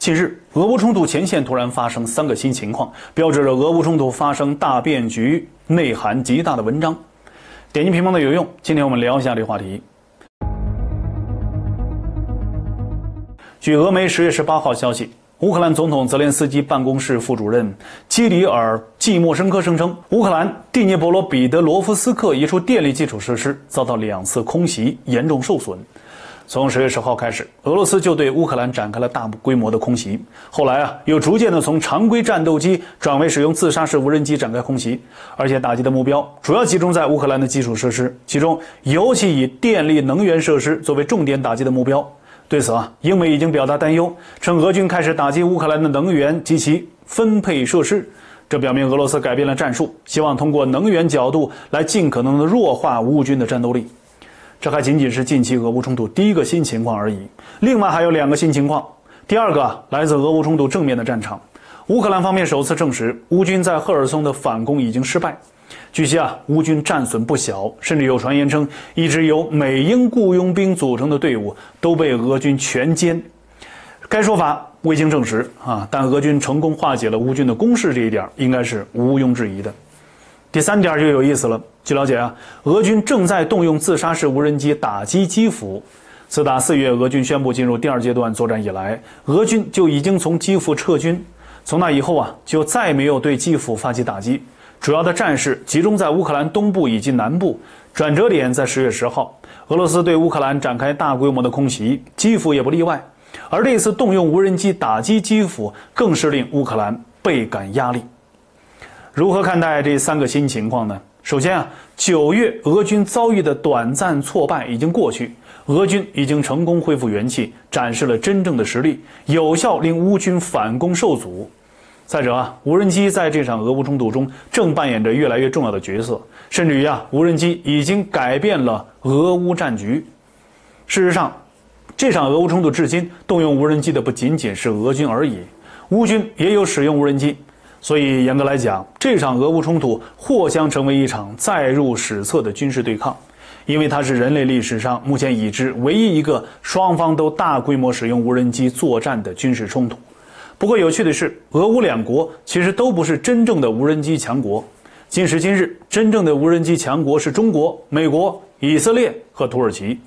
近日，俄乌冲突前线突然发生三个新情况，标志着俄乌冲突发生大变局，内涵极大的文章。点击屏幕的有用，今天我们聊一下这个话题。据俄媒十月十八号消息，乌克兰总统泽连斯基办公室副主任基里尔·季莫申科声称，乌克兰第聂伯罗彼得罗夫斯克一处电力基础设施遭到两次空袭，严重受损。从十月十号开始，俄罗斯就对乌克兰展开了大规模的空袭。后来啊，又逐渐的从常规战斗机转为使用自杀式无人机展开空袭，而且打击的目标主要集中在乌克兰的基础设施，其中尤其以电力能源设施作为重点打击的目标。对此啊，英美已经表达担忧，称俄军开始打击乌克兰的能源及其分配设施，这表明俄罗斯改变了战术，希望通过能源角度来尽可能的弱化乌军的战斗力。这还仅仅是近期俄乌冲突第一个新情况而已，另外还有两个新情况。第二个来自俄乌冲突正面的战场，乌克兰方面首次证实，乌军在赫尔松的反攻已经失败。据悉啊，乌军战损不小，甚至有传言称，一支由美英雇佣兵组成的队伍都被俄军全歼。该说法未经证实啊，但俄军成功化解了乌军的攻势这一点，应该是毋庸置疑的。第三点就有意思了。据了解啊，俄军正在动用自杀式无人机打击基辅。自打四月俄军宣布进入第二阶段作战以来，俄军就已经从基辅撤军。从那以后啊，就再也没有对基辅发起打击。主要的战事集中在乌克兰东部以及南部。转折点在十月十号，俄罗斯对乌克兰展开大规模的空袭，基辅也不例外。而这次动用无人机打击基辅，更是令乌克兰倍感压力。如何看待这三个新情况呢？首先啊，九月俄军遭遇的短暂挫败已经过去，俄军已经成功恢复元气，展示了真正的实力，有效令乌军反攻受阻。再者啊，无人机在这场俄乌冲突中正扮演着越来越重要的角色，甚至于啊，无人机已经改变了俄乌战局。事实上，这场俄乌冲突至今动用无人机的不仅仅是俄军而已，乌军也有使用无人机。所以，严格来讲，这场俄乌冲突或将成为一场载入史册的军事对抗，因为它是人类历史上目前已知唯一一个双方都大规模使用无人机作战的军事冲突。不过，有趣的是，俄乌两国其实都不是真正的无人机强国。今时今日，真正的无人机强国是中国、美国、以色列和土耳其。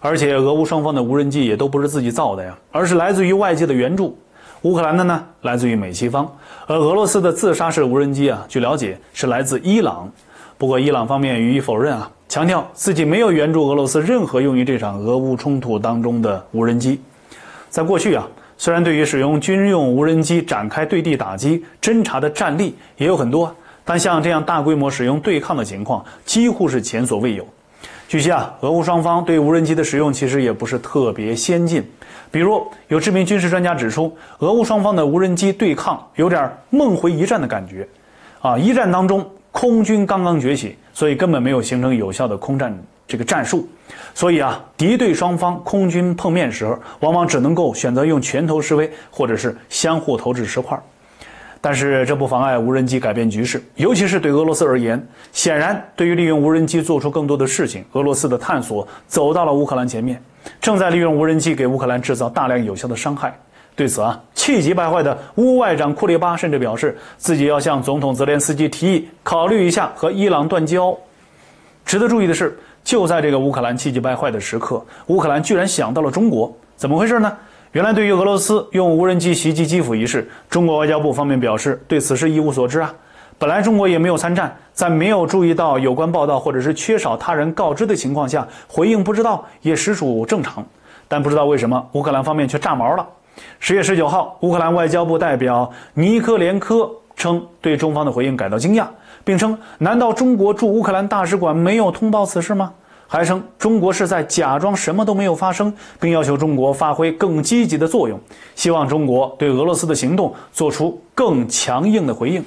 而且，俄乌双方的无人机也都不是自己造的呀，而是来自于外界的援助。乌克兰的呢，来自于美西方，而俄罗斯的自杀式无人机啊，据了解是来自伊朗，不过伊朗方面予以否认啊，强调自己没有援助俄罗斯任何用于这场俄乌冲突当中的无人机。在过去啊，虽然对于使用军用无人机展开对地打击、侦查的战例也有很多，但像这样大规模使用对抗的情况，几乎是前所未有。据悉啊，俄乌双方对无人机的使用其实也不是特别先进。比如，有知名军事专家指出，俄乌双方的无人机对抗有点梦回一战的感觉。啊，一战当中，空军刚刚崛起，所以根本没有形成有效的空战这个战术。所以啊，敌对双方空军碰面时候，往往只能够选择用拳头示威，或者是相互投掷石块。但是这不妨碍无人机改变局势，尤其是对俄罗斯而言。显然，对于利用无人机做出更多的事情，俄罗斯的探索走到了乌克兰前面，正在利用无人机给乌克兰制造大量有效的伤害。对此啊，气急败坏的乌外长库列巴甚至表示，自己要向总统泽连斯基提议，考虑一下和伊朗断交。值得注意的是，就在这个乌克兰气急败坏的时刻，乌克兰居然想到了中国，怎么回事呢？原来，对于俄罗斯用无人机袭击基辅一事，中国外交部方面表示对此事一无所知啊。本来中国也没有参战，在没有注意到有关报道或者是缺少他人告知的情况下，回应不知道也实属正常。但不知道为什么，乌克兰方面却炸毛了。十月十九号，乌克兰外交部代表尼科连科称对中方的回应感到惊讶，并称：“难道中国驻乌克兰大使馆没有通报此事吗？”还称中国是在假装什么都没有发生，并要求中国发挥更积极的作用，希望中国对俄罗斯的行动做出更强硬的回应。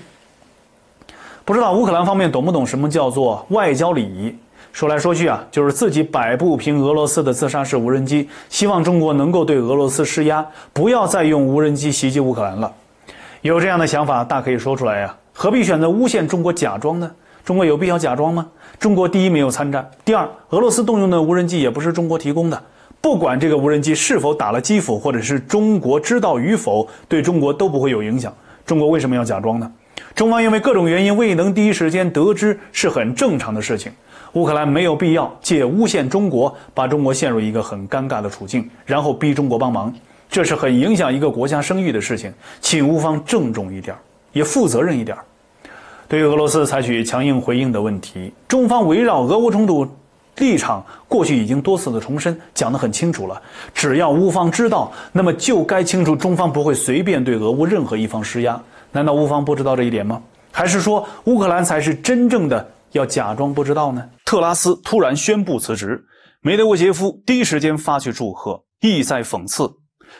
不知道乌克兰方面懂不懂什么叫做外交礼仪？说来说去啊，就是自己摆不平俄罗斯的自杀式无人机，希望中国能够对俄罗斯施压，不要再用无人机袭击乌克兰了。有这样的想法大可以说出来呀，何必选择诬陷中国假装呢？中国有必要假装吗？中国第一没有参战，第二，俄罗斯动用的无人机也不是中国提供的。不管这个无人机是否打了基辅，或者是中国知道与否，对中国都不会有影响。中国为什么要假装呢？中方因为各种原因未能第一时间得知，是很正常的事情。乌克兰没有必要借诬陷中国，把中国陷入一个很尴尬的处境，然后逼中国帮忙，这是很影响一个国家声誉的事情。请乌方郑重一点儿，也负责任一点儿。对于俄罗斯采取强硬回应的问题，中方围绕俄乌冲突立场，过去已经多次的重申，讲得很清楚了。只要乌方知道，那么就该清楚，中方不会随便对俄乌任何一方施压。难道乌方不知道这一点吗？还是说乌克兰才是真正的要假装不知道呢？特拉斯突然宣布辞职，梅德韦杰夫第一时间发去祝贺，意在讽刺，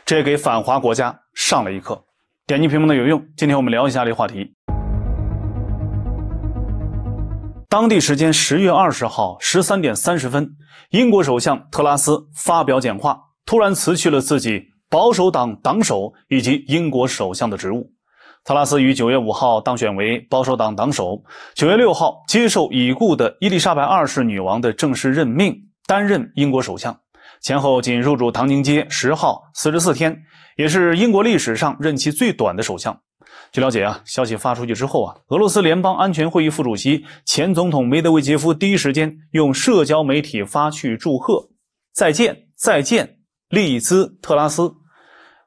这也给反华国家上了一课。点击屏幕的有用，今天我们聊一下这话题。当地时间十月二十号十三点三十分，英国首相特拉斯发表讲话，突然辞去了自己保守党党首以及英国首相的职务。特拉斯于九月五号当选为保守党党首，九月六号接受已故的伊丽莎白二世女王的正式任命，担任英国首相。前后仅入驻唐宁街十号四十四天，也是英国历史上任期最短的首相。据了解啊，消息发出去之后啊，俄罗斯联邦安全会议副主席、前总统梅德韦杰夫第一时间用社交媒体发去祝贺：“再见，再见，利兹特拉斯，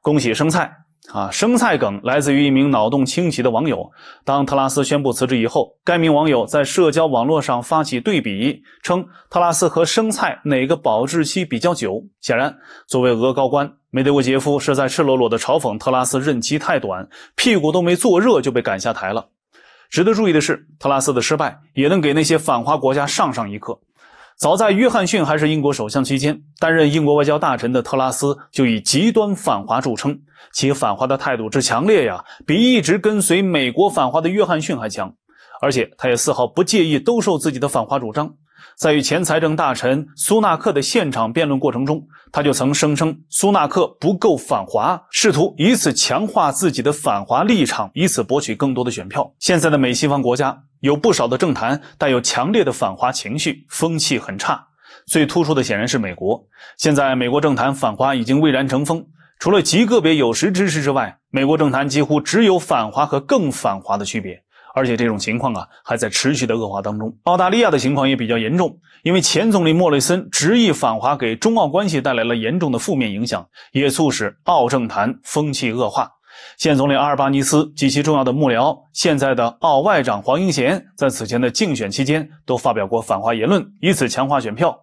恭喜生菜。”啊，生菜梗来自于一名脑洞清奇的网友。当特拉斯宣布辞职以后，该名网友在社交网络上发起对比，称特拉斯和生菜哪个保质期比较久。显然，作为俄高官，梅德韦杰夫是在赤裸裸的嘲讽特拉斯任期太短，屁股都没坐热就被赶下台了。值得注意的是，特拉斯的失败也能给那些反华国家上上一课。早在约翰逊还是英国首相期间，担任英国外交大臣的特拉斯就以极端反华著称，其反华的态度之强烈呀，比一直跟随美国反华的约翰逊还强，而且他也丝毫不介意兜售自己的反华主张。在与前财政大臣苏纳克的现场辩论过程中，他就曾声称苏纳克不够反华，试图以此强化自己的反华立场，以此博取更多的选票。现在的美西方国家有不少的政坛带有强烈的反华情绪，风气很差。最突出的显然是美国，现在美国政坛反华已经蔚然成风，除了极个别有识之士之外，美国政坛几乎只有反华和更反华的区别。而且这种情况啊，还在持续的恶化当中。澳大利亚的情况也比较严重，因为前总理莫里森执意反华，给中澳关系带来了严重的负面影响，也促使澳政坛风气恶化。现总理阿尔巴尼斯及其重要的幕僚，现在的澳外长黄英贤，在此前的竞选期间都发表过反华言论，以此强化选票。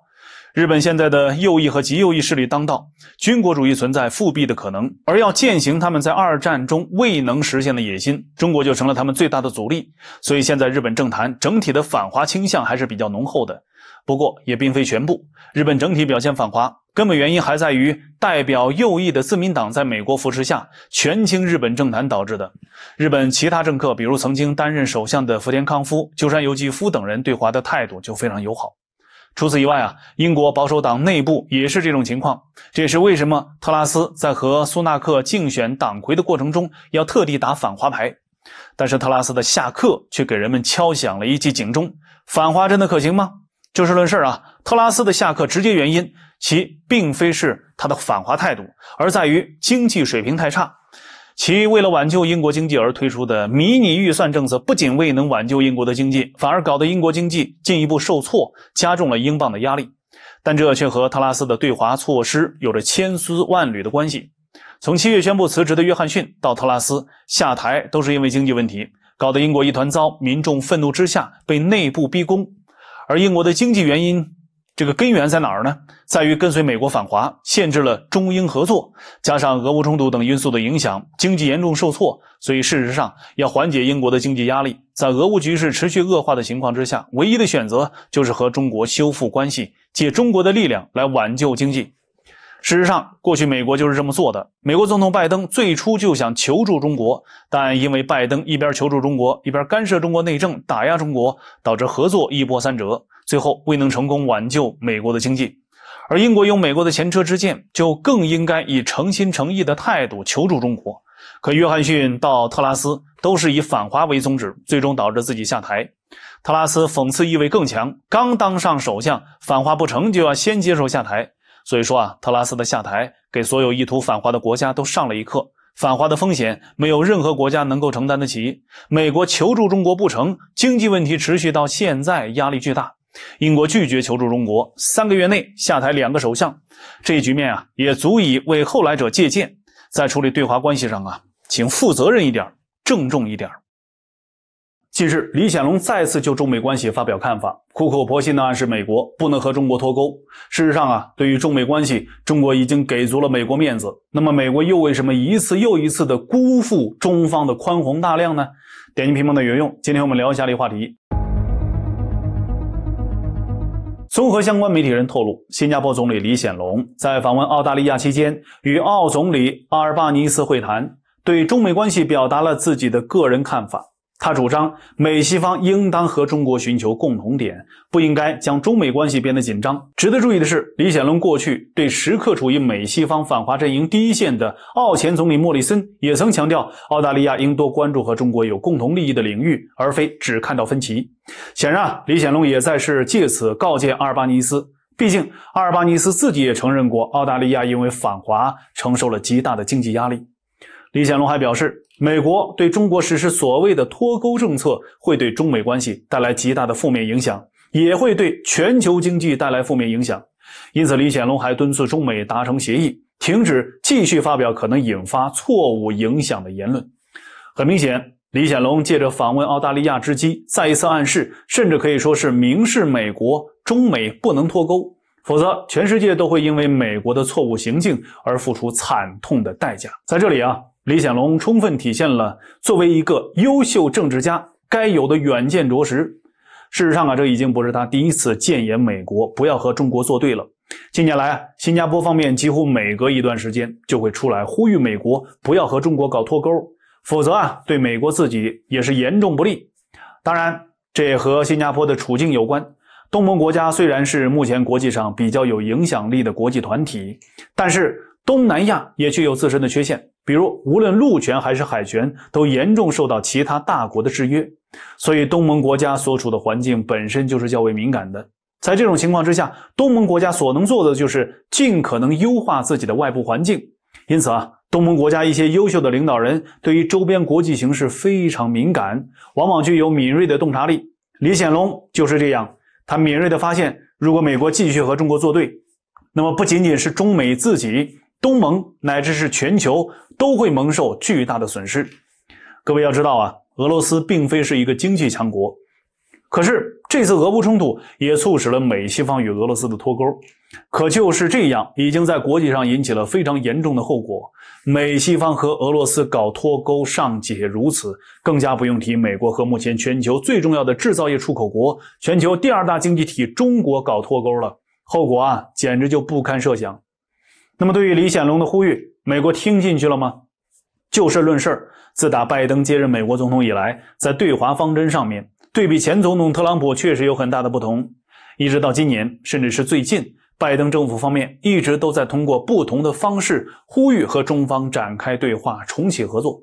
日本现在的右翼和极右翼势力当道，军国主义存在复辟的可能，而要践行他们在二战中未能实现的野心，中国就成了他们最大的阻力。所以现在日本政坛整体的反华倾向还是比较浓厚的，不过也并非全部。日本整体表现反华，根本原因还在于代表右翼的自民党在美国扶持下权倾日本政坛导致的。日本其他政客，比如曾经担任首相的福田康夫、鸠山由纪夫等人，对华的态度就非常友好。除此以外啊，英国保守党内部也是这种情况，这也是为什么特拉斯在和苏纳克竞选党魁的过程中要特地打反华牌。但是特拉斯的下课却给人们敲响了一记警钟：反华真的可行吗？就事论事啊，特拉斯的下课直接原因，其并非是他的反华态度，而在于经济水平太差。其为了挽救英国经济而推出的迷你预算政策，不仅未能挽救英国的经济，反而搞得英国经济进一步受挫，加重了英镑的压力。但这却和特拉斯的对华措施有着千丝万缕的关系。从七月宣布辞职的约翰逊到特拉斯下台，都是因为经济问题，搞得英国一团糟，民众愤怒之下被内部逼宫，而英国的经济原因。这个根源在哪儿呢？在于跟随美国反华，限制了中英合作，加上俄乌冲突等因素的影响，经济严重受挫。所以事实上，要缓解英国的经济压力，在俄乌局势持续恶化的情况之下，唯一的选择就是和中国修复关系，借中国的力量来挽救经济。事实上，过去美国就是这么做的。美国总统拜登最初就想求助中国，但因为拜登一边求助中国，一边干涉中国内政、打压中国，导致合作一波三折，最后未能成功挽救美国的经济。而英国有美国的前车之鉴，就更应该以诚心诚意的态度求助中国。可约翰逊到特拉斯都是以反华为宗旨，最终导致自己下台。特拉斯讽刺意味更强，刚当上首相，反华不成就要先接受下台。所以说啊，特拉斯的下台给所有意图反华的国家都上了一课，反华的风险没有任何国家能够承担得起。美国求助中国不成，经济问题持续到现在，压力巨大。英国拒绝求助中国，三个月内下台两个首相，这一局面啊，也足以为后来者借鉴。在处理对华关系上啊，请负责任一点，郑重一点。近日，李显龙再次就中美关系发表看法，苦口婆心的暗示美国不能和中国脱钩。事实上啊，对于中美关系，中国已经给足了美国面子。那么，美国又为什么一次又一次的辜负中方的宽宏大量呢？点击屏幕的右用，今天我们聊一下这个话题。综合相关媒体人透露，新加坡总理李显龙在访问澳大利亚期间，与澳总理阿尔巴尼斯会谈，对中美关系表达了自己的个人看法。他主张，美西方应当和中国寻求共同点，不应该将中美关系变得紧张。值得注意的是，李显龙过去对时刻处于美西方反华阵营第一线的澳前总理莫里森，也曾强调澳大利亚应多关注和中国有共同利益的领域，而非只看到分歧。显然，李显龙也在是借此告诫阿尔巴尼斯，毕竟阿尔巴尼斯自己也承认过，澳大利亚因为反华承受了极大的经济压力。李显龙还表示。美国对中国实施所谓的脱钩政策，会对中美关系带来极大的负面影响，也会对全球经济带来负面影响。因此，李显龙还敦促中美达成协议，停止继续发表可能引发错误影响的言论。很明显，李显龙借着访问澳大利亚之机，再一次暗示，甚至可以说是明示，美国中美不能脱钩，否则全世界都会因为美国的错误行径而付出惨痛的代价。在这里啊。李显龙充分体现了作为一个优秀政治家该有的远见卓识。事实上啊，这已经不是他第一次建言美国不要和中国作对了。近年来，啊，新加坡方面几乎每隔一段时间就会出来呼吁美国不要和中国搞脱钩，否则啊，对美国自己也是严重不利。当然，这也和新加坡的处境有关。东盟国家虽然是目前国际上比较有影响力的国际团体，但是东南亚也具有自身的缺陷。比如，无论陆权还是海权，都严重受到其他大国的制约，所以东盟国家所处的环境本身就是较为敏感的。在这种情况之下，东盟国家所能做的就是尽可能优化自己的外部环境。因此啊，东盟国家一些优秀的领导人对于周边国际形势非常敏感，往往具有敏锐的洞察力。李显龙就是这样，他敏锐的发现，如果美国继续和中国作对，那么不仅仅是中美自己。东盟乃至是全球都会蒙受巨大的损失。各位要知道啊，俄罗斯并非是一个经济强国，可是这次俄乌冲突也促使了美西方与俄罗斯的脱钩。可就是这样，已经在国际上引起了非常严重的后果。美西方和俄罗斯搞脱钩尚且如此，更加不用提美国和目前全球最重要的制造业出口国、全球第二大经济体中国搞脱钩了，后果啊，简直就不堪设想。那么，对于李显龙的呼吁，美国听进去了吗？就事论事自打拜登接任美国总统以来，在对华方针上面，对比前总统特朗普确实有很大的不同。一直到今年，甚至是最近，拜登政府方面一直都在通过不同的方式呼吁和中方展开对话，重启合作。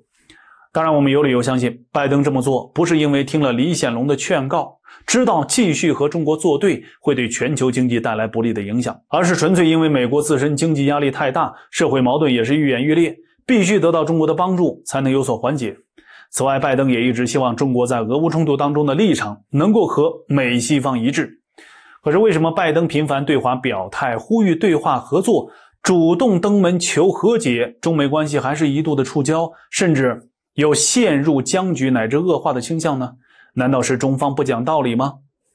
当然，我们有理由相信，拜登这么做不是因为听了李显龙的劝告。知道继续和中国作对会对全球经济带来不利的影响，而是纯粹因为美国自身经济压力太大，社会矛盾也是愈演愈烈，必须得到中国的帮助才能有所缓解。此外，拜登也一直希望中国在俄乌冲突当中的立场能够和美西方一致。可是，为什么拜登频繁对华表态，呼吁对话合作，主动登门求和解，中美关系还是一度的触礁，甚至有陷入僵局乃至恶化的倾向呢？难道是中方不讲道理吗？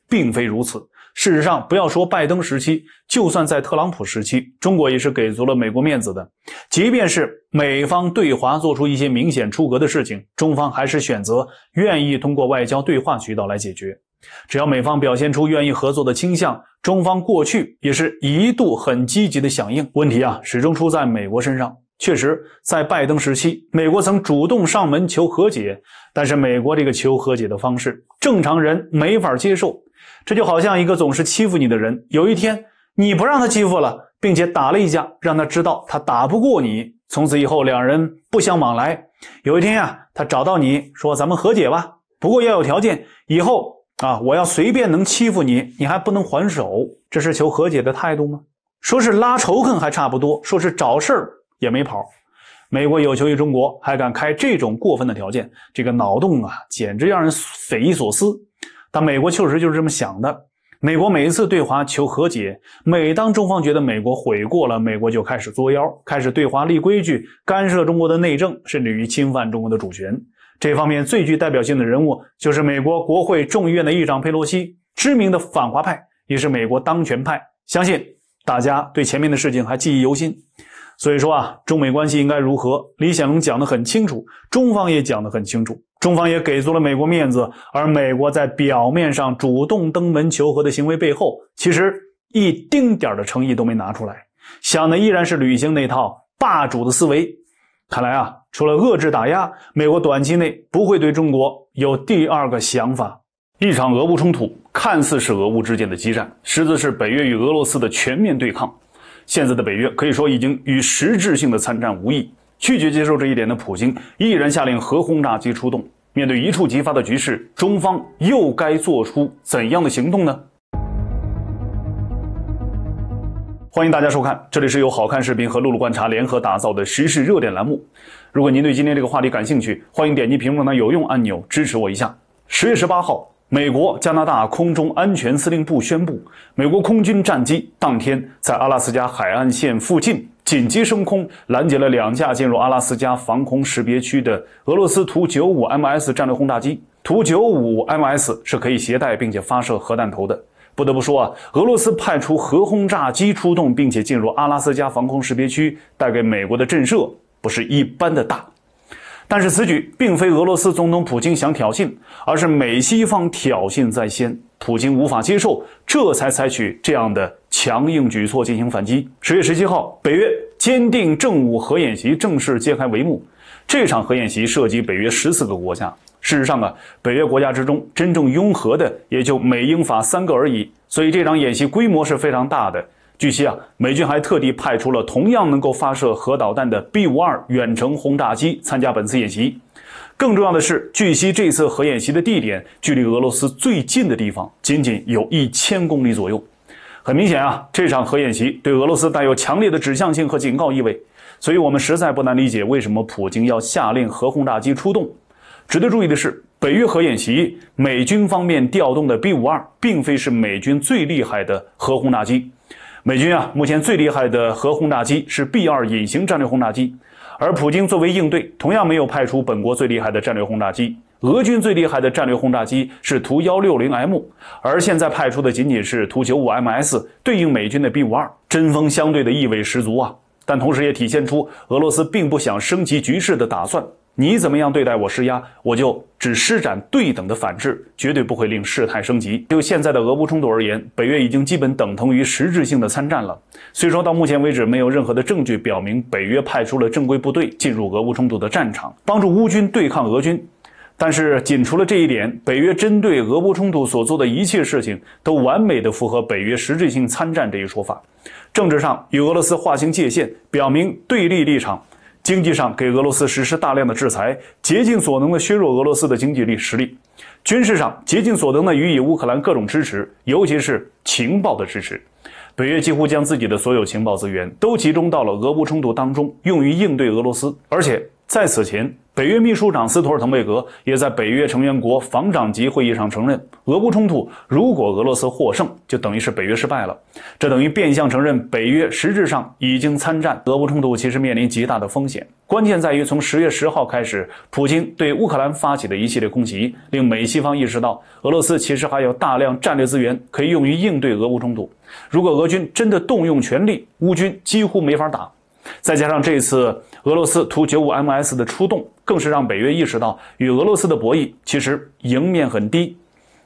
并非如此。事实上，不要说拜登时期，就算在特朗普时期，中国也是给足了美国面子的。即便是美方对华做出一些明显出格的事情，中方还是选择愿意通过外交对话渠道来解决。只要美方表现出愿意合作的倾向，中方过去也是一度很积极的响应。问题啊，始终出在美国身上。确实，在拜登时期，美国曾主动上门求和解，但是美国这个求和解的方式，正常人没法接受。这就好像一个总是欺负你的人，有一天你不让他欺负了，并且打了一架，让他知道他打不过你，从此以后两人不相往来。有一天啊，他找到你说：“咱们和解吧，不过要有条件。以后啊，我要随便能欺负你，你还不能还手，这是求和解的态度吗？说是拉仇恨还差不多，说是找事儿。”也没跑，美国有求于中国，还敢开这种过分的条件，这个脑洞啊，简直让人匪夷所思。但美国确实就是这么想的。美国每一次对华求和解，每当中方觉得美国悔过了，美国就开始作妖，开始对华立规矩、干涉中国的内政，甚至于侵犯中国的主权。这方面最具代表性的人物就是美国国会众议院的议长佩洛西，知名的反华派，也是美国当权派。相信大家对前面的事情还记忆犹新。所以说啊，中美关系应该如何？李显龙讲得很清楚，中方也讲得很清楚，中方也给足了美国面子，而美国在表面上主动登门求和的行为背后，其实一丁点的诚意都没拿出来，想的依然是履行那套霸主的思维。看来啊，除了遏制打压，美国短期内不会对中国有第二个想法。一场俄乌冲突，看似是俄乌之间的激战，实则是北约与俄罗斯的全面对抗。现在的北约可以说已经与实质性的参战无异，拒绝接受这一点的普京毅然下令核轰炸机出动。面对一触即发的局势，中方又该做出怎样的行动呢？欢迎大家收看，这里是由好看视频和露路观察联合打造的时事热点栏目。如果您对今天这个话题感兴趣，欢迎点击屏幕上的有用按钮支持我一下。十月十八号。美国加拿大空中安全司令部宣布，美国空军战机当天在阿拉斯加海岸线附近紧急升空，拦截了两架进入阿拉斯加防空识别区的俄罗斯图九五 MS 战略轰炸机。图九五 MS 是可以携带并且发射核弹头的。不得不说啊，俄罗斯派出核轰炸机出动，并且进入阿拉斯加防空识别区，带给美国的震慑不是一般的大。但是此举并非俄罗斯总统普京想挑衅，而是美西方挑衅在先，普京无法接受，这才采取这样的强硬举措进行反击。十月十七号，北约坚定正午核演习正式揭开帷幕，这场核演习涉及北约十四个国家。事实上啊，北约国家之中真正拥核的也就美英法三个而已，所以这场演习规模是非常大的。据悉啊，美军还特地派出了同样能够发射核导弹的 B 五二远程轰炸机参加本次演习。更重要的是，据悉这次核演习的地点距离俄罗斯最近的地方仅仅有一千公里左右。很明显啊，这场核演习对俄罗斯带有强烈的指向性和警告意味。所以我们实在不难理解为什么普京要下令核轰炸机出动。值得注意的是，北约核演习，美军方面调动的 B 五二并非是美军最厉害的核轰炸机。美军啊，目前最厉害的核轰炸机是 B 二隐形战略轰炸机，而普京作为应对，同样没有派出本国最厉害的战略轰炸机。俄军最厉害的战略轰炸机是图幺六零 M，而现在派出的仅仅是图九五 MS，对应美军的 B 五二，针锋相对的意味十足啊！但同时也体现出俄罗斯并不想升级局势的打算。你怎么样对待我施压，我就只施展对等的反制，绝对不会令事态升级。就现在的俄乌冲突而言，北约已经基本等同于实质性的参战了。虽说到目前为止没有任何的证据表明北约派出了正规部队进入俄乌冲突的战场，帮助乌军对抗俄军，但是仅除了这一点，北约针对俄乌冲突所做的一切事情都完美的符合北约实质性参战这一说法。政治上与俄罗斯划清界限，表明对立立场。经济上给俄罗斯实施大量的制裁，竭尽所能的削弱俄罗斯的经济力实力；军事上竭尽所能的予以乌克兰各种支持，尤其是情报的支持。北约几乎将自己的所有情报资源都集中到了俄乌冲突当中，用于应对俄罗斯，而且。在此前，北约秘书长斯托尔滕贝格也在北约成员国防长级会议上承认，俄乌冲突如果俄罗斯获胜，就等于是北约失败了。这等于变相承认北约实质上已经参战。俄乌冲突其实面临极大的风险，关键在于从十月十号开始，普京对乌克兰发起的一系列空袭，令美西方意识到，俄罗斯其实还有大量战略资源可以用于应对俄乌冲突。如果俄军真的动用全力，乌军几乎没法打。再加上这一次俄罗斯图 -95MS 的出动，更是让北约意识到与俄罗斯的博弈其实赢面很低。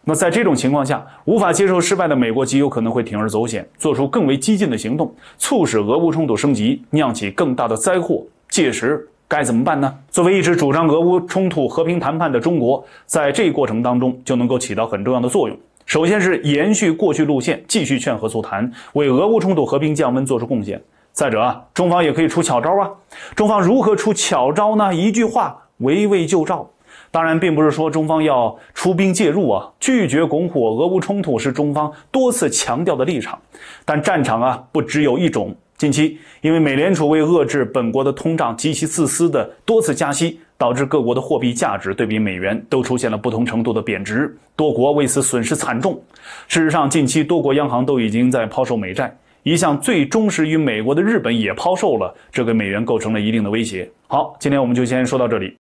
那在这种情况下，无法接受失败的美国极有可能会铤而走险，做出更为激进的行动，促使俄乌冲突升级，酿起更大的灾祸。届时该怎么办呢？作为一直主张俄乌冲突和平谈判的中国，在这一过程当中就能够起到很重要的作用。首先是延续过去路线，继续劝和促谈，为俄乌冲突和平降温做出贡献。再者啊，中方也可以出巧招啊！中方如何出巧招呢？一句话，围魏救赵。当然，并不是说中方要出兵介入啊，拒绝拱火俄乌冲突是中方多次强调的立场。但战场啊，不只有一种。近期，因为美联储为遏制本国的通胀极其自私的多次加息，导致各国的货币价值对比美元都出现了不同程度的贬值，多国为此损失惨重。事实上，近期多国央行都已经在抛售美债。一向最忠实于美国的日本也抛售了，这给美元构成了一定的威胁。好，今天我们就先说到这里。